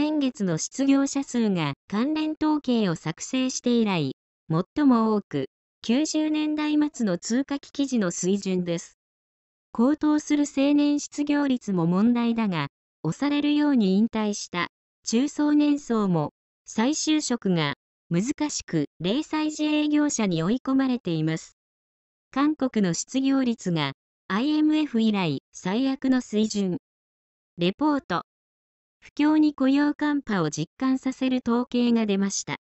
先月の失業者数が関連統計を作成して以来、最も多く、90年代末の通貨危機時の水準です。高騰する青年失業率も問題だが、押されるように引退した中層年層も再就職が難しく零細自営業者に追い込まれています。韓国の失業率が IMF 以来最悪の水準。レポート不況に雇用寒波を実感させる統計が出ました。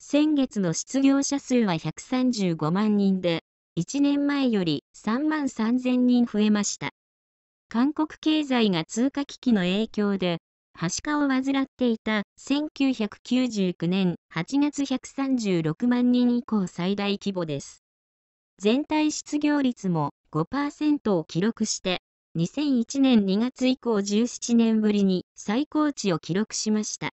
先月の失業者数は135万人で、1年前より3万3000人増えました。韓国経済が通貨危機の影響で、はしかを患っていた1999年8月136万人以降最大規模です。全体失業率も5%を記録して、2001年2月以降17年ぶりに最高値を記録しました。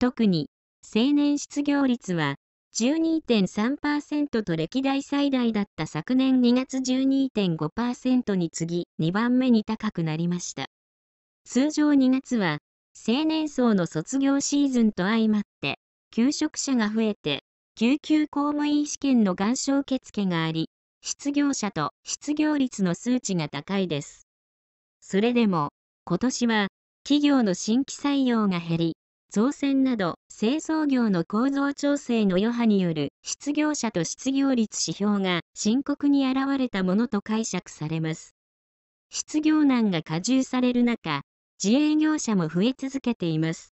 特に、青年失業率は12.3%と歴代最大だった昨年2月12.5%に次ぎ2番目に高くなりました。通常2月は青年層の卒業シーズンと相まって求職者が増えて救急公務員試験の願書受付があり失業者と失業率の数値が高いです。それでも、今年は、企業の新規採用が減り、造船など製造業の構造調整の余波による失業者と失業率指標が深刻に現れたものと解釈されます。失業難が加重される中、自営業者も増え続けています。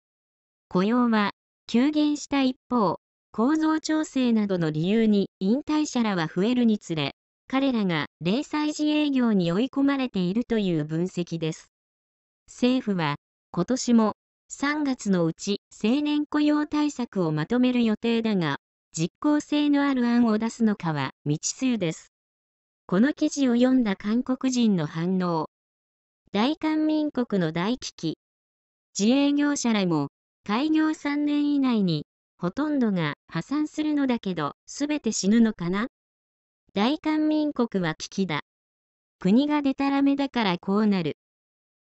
雇用は急減した一方、構造調整などの理由に引退者らは増えるにつれ、彼らが零細自営業に追い込まれているという分析です。政府は、今年も3月のうち青年雇用対策をまとめる予定だが、実効性のある案を出すのかは未知数です。この記事を読んだ韓国人の反応。大韓民国の大危機。自営業者らも、開業3年以内に、ほとんどが破産するのだけど、すべて死ぬのかな大韓民国は危機だ。国がでたらめだからこうなる。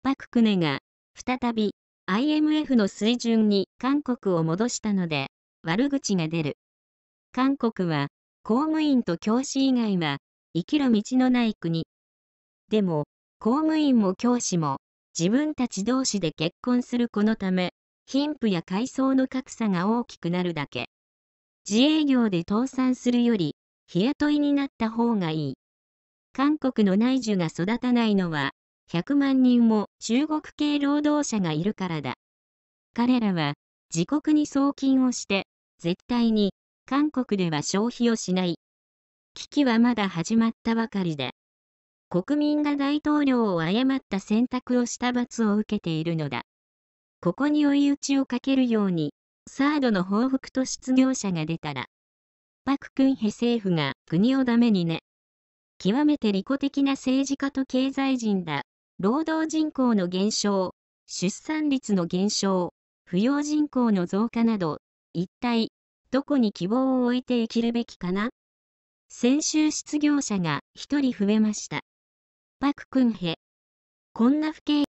パククネが、再び、IMF の水準に韓国を戻したので、悪口が出る。韓国は、公務員と教師以外は、生きる道のない国。でも、公務員も教師も、自分たち同士で結婚するこのため、貧富や階層の格差が大きくなるだけ。自営業で倒産するより、日雇いになった方がいい。韓国の内需が育たないのは、100万人も中国系労働者がいるからだ。彼らは、自国に送金をして、絶対に、韓国では消費をしない。危機はまだ始まったばかりだ。国民が大統領を誤った選択をした罰を受けているのだ。ここに追い打ちをかけるように、サードの報復と失業者が出たら、パククンヘ政府が国をダメにね。極めて利己的な政治家と経済人だ。労働人口の減少、出産率の減少、扶養人口の増加など、一体、どこに希望を置いて生きるべきかな先週失業者が1人増えました。パククンヘ。こんな不景